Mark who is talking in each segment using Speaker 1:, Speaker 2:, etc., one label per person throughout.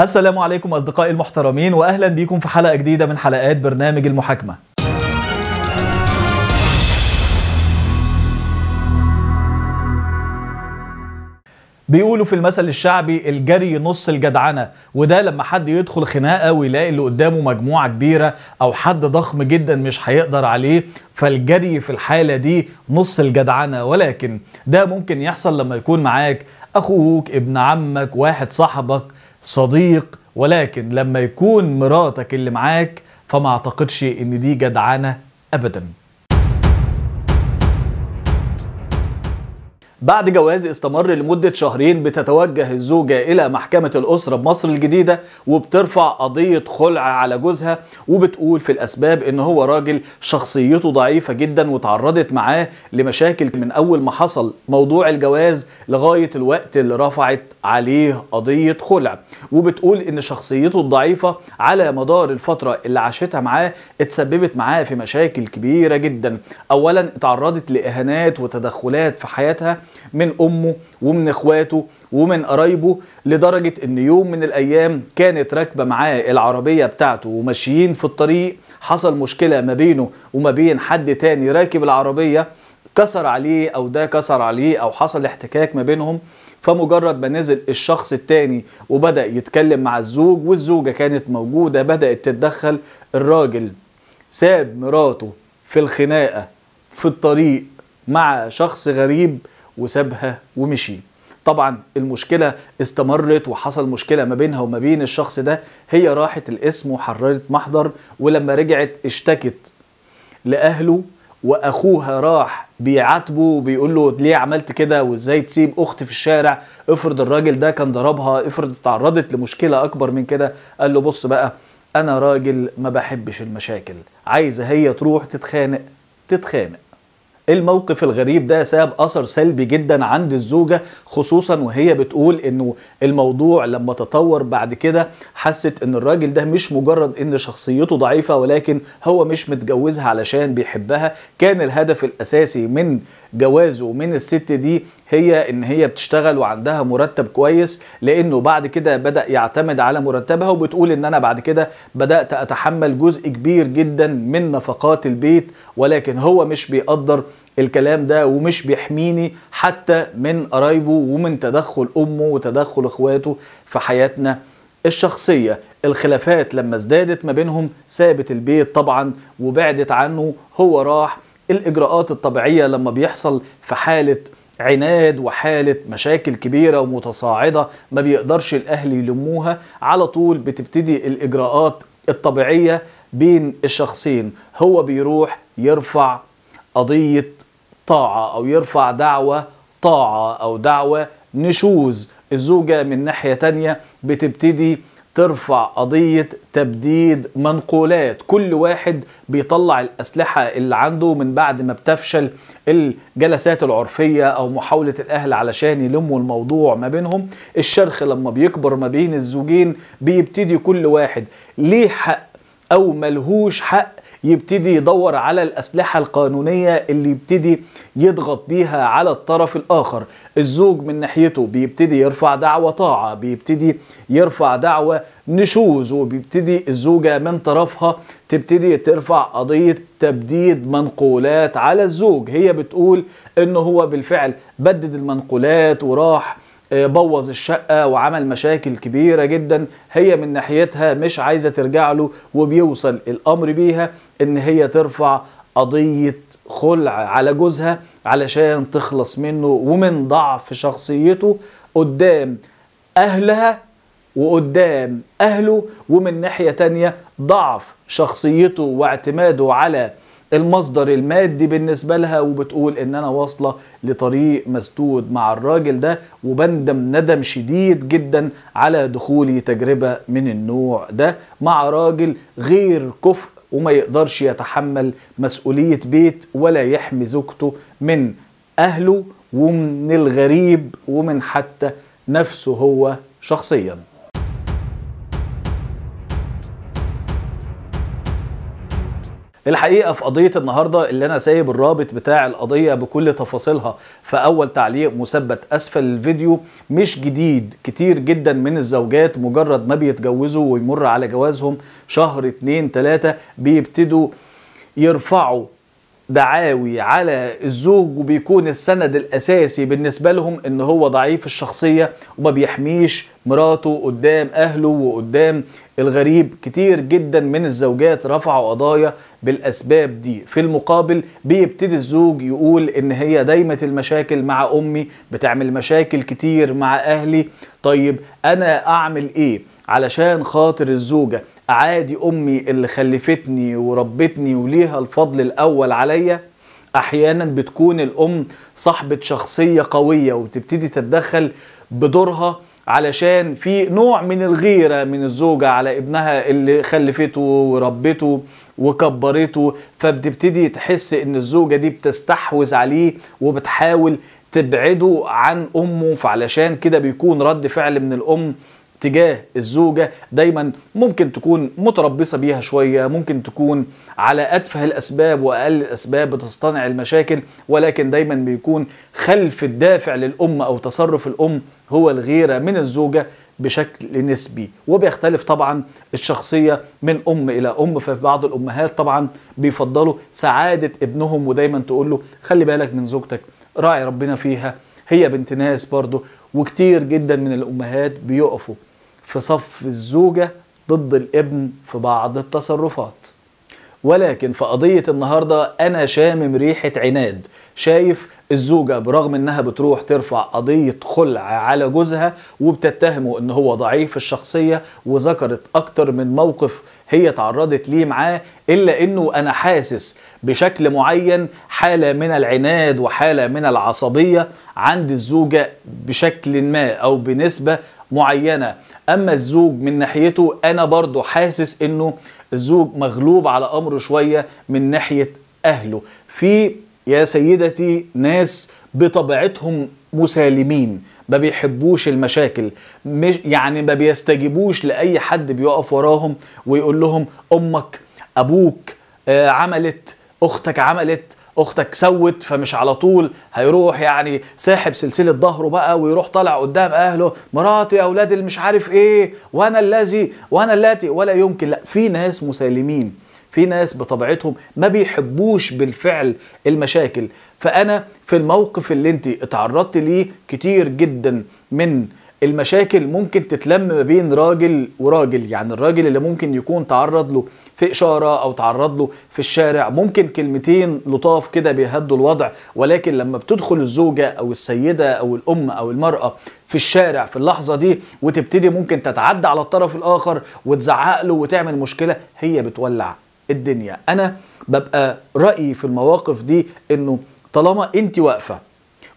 Speaker 1: السلام عليكم أصدقائي المحترمين وأهلا بكم في حلقة جديدة من حلقات برنامج المحاكمة بيقولوا في المثل الشعبي الجري نص الجدعنة وده لما حد يدخل خناقة ويلاقي اللي قدامه مجموعة كبيرة أو حد ضخم جدا مش هيقدر عليه فالجري في الحالة دي نص الجدعنة ولكن ده ممكن يحصل لما يكون معاك أخوك ابن عمك واحد صاحبك صديق ولكن لما يكون مراتك اللي معاك فما اعتقدش ان دي جدعنه ابدا بعد جواز استمر لمدة شهرين بتتوجه الزوجة إلى محكمة الأسرة بمصر الجديدة وبترفع قضية خلع على جوزها وبتقول في الأسباب إن هو راجل شخصيته ضعيفة جدا وتعرضت معاه لمشاكل من أول ما حصل موضوع الجواز لغاية الوقت اللي رفعت عليه قضية خلع وبتقول إن شخصيته الضعيفة على مدار الفترة اللي عاشتها معاه اتسببت معاه في مشاكل كبيرة جدا أولا اتعرضت لإهانات وتدخلات في حياتها من امه ومن اخواته ومن قرايبه لدرجه ان يوم من الايام كانت راكبه معاه العربيه بتاعته وماشيين في الطريق حصل مشكله ما بينه وما بين حد تاني راكب العربيه كسر عليه او ده كسر عليه او حصل احتكاك ما بينهم فمجرد ما نزل الشخص التاني وبدأ يتكلم مع الزوج والزوجة كانت موجودة بدأت تتدخل الراجل ساب مراته في الخناقة في الطريق مع شخص غريب وسابها ومشي طبعا المشكله استمرت وحصل مشكله ما بينها وما بين الشخص ده هي راحت الاسم وحررت محضر ولما رجعت اشتكت لاهله واخوها راح بيعاتبه وبيقول له ليه عملت كده وازاي تسيب اختي في الشارع افرض الراجل ده كان ضربها افرض اتعرضت لمشكله اكبر من كده قال له بص بقى انا راجل ما بحبش المشاكل عايزه هي تروح تتخانق تتخانق الموقف الغريب ده ساب اثر سلبي جدا عند الزوجه خصوصا وهي بتقول انه الموضوع لما تطور بعد كده حست ان الراجل ده مش مجرد ان شخصيته ضعيفه ولكن هو مش متجوزها علشان بيحبها كان الهدف الاساسي من جوازه من الست دي هي ان هي بتشتغل وعندها مرتب كويس لانه بعد كده بدا يعتمد على مرتبها وبتقول ان انا بعد كده بدات اتحمل جزء كبير جدا من نفقات البيت ولكن هو مش بيقدر الكلام ده ومش بيحميني حتى من قرايبه ومن تدخل امه وتدخل اخواته في حياتنا الشخصية الخلافات لما ازدادت ما بينهم سابت البيت طبعا وبعدت عنه هو راح الإجراءات الطبيعية لما بيحصل في حالة عناد وحالة مشاكل كبيرة ومتصاعدة ما بيقدرش الأهل يلموها على طول بتبتدي الإجراءات الطبيعية بين الشخصين هو بيروح يرفع قضية طاعة أو يرفع دعوة طاعة أو دعوة نشوز الزوجة من ناحية تانية بتبتدي ترفع قضية تبديد منقولات كل واحد بيطلع الأسلحة اللي عنده من بعد ما بتفشل الجلسات العرفية أو محاولة الأهل علشان يلموا الموضوع ما بينهم الشرخ لما بيكبر ما بين الزوجين بيبتدي كل واحد ليه حق أو ملهوش حق يبتدي يدور على الأسلحة القانونية اللي يبتدي يضغط بيها على الطرف الآخر الزوج من ناحيته بيبتدي يرفع دعوة طاعة بيبتدي يرفع دعوة نشوز وبيبتدي الزوجة من طرفها تبتدي ترفع قضية تبديد منقولات على الزوج هي بتقول ان هو بالفعل بدد المنقولات وراح آه، بوظ الشقة وعمل مشاكل كبيرة جدا هي من ناحيتها مش عايزة ترجع له وبيوصل الأمر بيها إن هي ترفع قضية خلع على جوزها علشان تخلص منه ومن ضعف شخصيته قدام أهلها وقدام أهله ومن ناحية تانية ضعف شخصيته واعتماده على المصدر المادي بالنسبه لها وبتقول ان انا واصله لطريق مسدود مع الراجل ده وبندم ندم شديد جدا على دخولي تجربه من النوع ده مع راجل غير كفء وما يقدرش يتحمل مسؤوليه بيت ولا يحمي زوجته من اهله ومن الغريب ومن حتى نفسه هو شخصيا الحقيقه في قضيه النهارده اللي انا سايب الرابط بتاع القضيه بكل تفاصيلها في اول تعليق مثبت اسفل الفيديو مش جديد كتير جدا من الزوجات مجرد ما بيتجوزوا ويمر على جوازهم شهر اتنين تلاته بيبتدوا يرفعوا دعاوي على الزوج وبيكون السند الاساسي بالنسبه لهم ان هو ضعيف الشخصيه وما بيحميش مراته قدام اهله وقدام الغريب كتير جدا من الزوجات رفعوا قضايا بالاسباب دي في المقابل بيبتدي الزوج يقول ان هي دايمه المشاكل مع امي بتعمل مشاكل كتير مع اهلي طيب انا اعمل ايه علشان خاطر الزوجه عادي امي اللي خلفتني وربتني وليها الفضل الاول عليا احيانا بتكون الام صاحبه شخصيه قويه وتبتدي تتدخل بدورها علشان في نوع من الغيره من الزوجه على ابنها اللي خلفته وربته وكبرته فبتبتدي تحس ان الزوجه دي بتستحوذ عليه وبتحاول تبعده عن امه فعلشان كده بيكون رد فعل من الام تجاه الزوجة دايما ممكن تكون متربصة بيها شوية ممكن تكون على أتفه الأسباب وأقل الأسباب بتصطنع المشاكل ولكن دايما بيكون خلف الدافع للأم أو تصرف الأم هو الغيرة من الزوجة بشكل نسبي وبيختلف طبعا الشخصية من أم إلى أم فبعض الأمهات طبعا بيفضلوا سعادة ابنهم ودايما تقول له خلي بالك من زوجتك راعي ربنا فيها هي بنت ناس برضو وكتير جدا من الأمهات بيقفوا في صف الزوجة ضد الابن في بعض التصرفات ولكن في قضية النهاردة أنا شامم ريحة عناد شايف الزوجة برغم انها بتروح ترفع قضية خلع على جوزها وبتتهمه ان هو ضعيف الشخصية وذكرت اكتر من موقف هي تعرضت ليه معاه الا انه انا حاسس بشكل معين حالة من العناد وحالة من العصبية عند الزوجة بشكل ما او بنسبة معينة اما الزوج من ناحيته انا برضو حاسس انه الزوج مغلوب على امره شوية من ناحية اهله في يا سيدتي ناس بطبيعتهم مسالمين ما بيحبوش المشاكل مش يعني ما بيستجيبوش لاي حد بيقف وراهم ويقول لهم امك ابوك آه، عملت اختك عملت اختك سوت فمش على طول هيروح يعني ساحب سلسله ظهره بقى ويروح طالع قدام اهله مراتي اولاد اللي مش عارف ايه وانا الذي وانا اللاتي ولا يمكن لا في ناس مسالمين في ناس بطبيعتهم ما بيحبوش بالفعل المشاكل فانا في الموقف اللي انت اتعرضت ليه كتير جدا من المشاكل ممكن تتلم ما بين راجل وراجل يعني الراجل اللي ممكن يكون تعرض له في إشارة أو تعرض له في الشارع ممكن كلمتين لطاف كده بيهدوا الوضع ولكن لما بتدخل الزوجة أو السيدة أو الأم أو المرأة في الشارع في اللحظة دي وتبتدي ممكن تتعدى على الطرف الآخر وتزعق له وتعمل مشكلة هي بتولع الدنيا أنا ببقى رأيي في المواقف دي إنه طالما أنت واقفة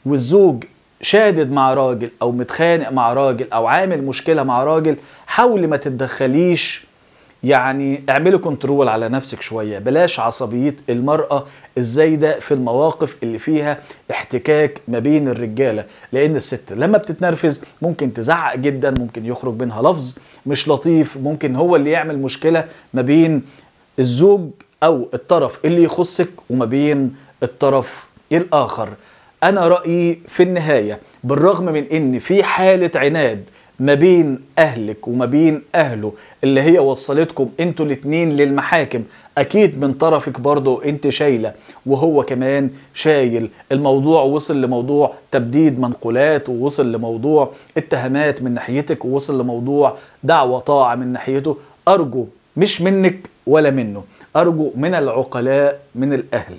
Speaker 1: والزوج شادد مع راجل او متخانق مع راجل او عامل مشكله مع راجل حاولي ما تتدخليش يعني اعملي كنترول على نفسك شويه بلاش عصبيه المراه الزايده في المواقف اللي فيها احتكاك ما بين الرجاله لان الست لما بتتنرفز ممكن تزعق جدا ممكن يخرج منها لفظ مش لطيف ممكن هو اللي يعمل مشكله ما بين الزوج او الطرف اللي يخصك وما بين الطرف الاخر انا رايي في النهايه بالرغم من ان في حاله عناد ما بين اهلك وما بين اهله اللي هي وصلتكم انتوا الاتنين للمحاكم اكيد من طرفك برضه انت شايله وهو كمان شايل الموضوع وصل لموضوع تبديد منقولات ووصل لموضوع اتهامات من ناحيتك ووصل لموضوع دعوه طاعه من ناحيته ارجو مش منك ولا منه ارجو من العقلاء من الاهل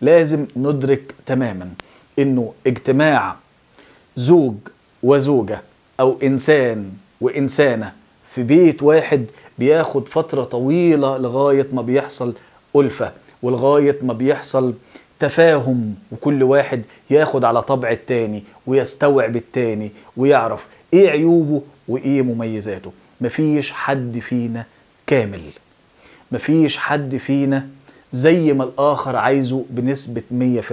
Speaker 1: لازم ندرك تماما انه اجتماع زوج وزوجه او انسان وانسانه في بيت واحد بياخد فتره طويله لغايه ما بيحصل الفه ولغايه ما بيحصل تفاهم وكل واحد ياخد على طبع التاني ويستوعب التاني ويعرف ايه عيوبه وايه مميزاته مفيش حد فينا كامل مفيش حد فينا زي ما الآخر عايزه بنسبة 100%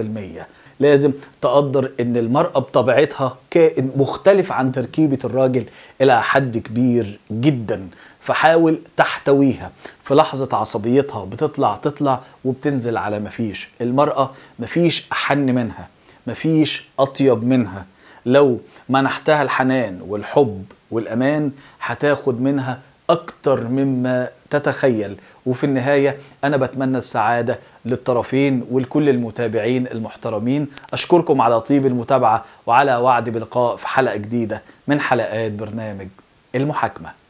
Speaker 1: لازم تقدر ان المرأة بطبيعتها كائن مختلف عن تركيبة الراجل الى حد كبير جدا فحاول تحتويها في لحظة عصبيتها بتطلع تطلع وبتنزل على مفيش المرأة مفيش أحن منها مفيش أطيب منها لو منحتها الحنان والحب والأمان هتاخد منها أكتر مما تتخيل وفي النهاية أنا بتمنى السعادة للطرفين ولكل المتابعين المحترمين أشكركم على طيب المتابعة وعلى وعد بلقاء في حلقة جديدة من حلقات برنامج المحاكمة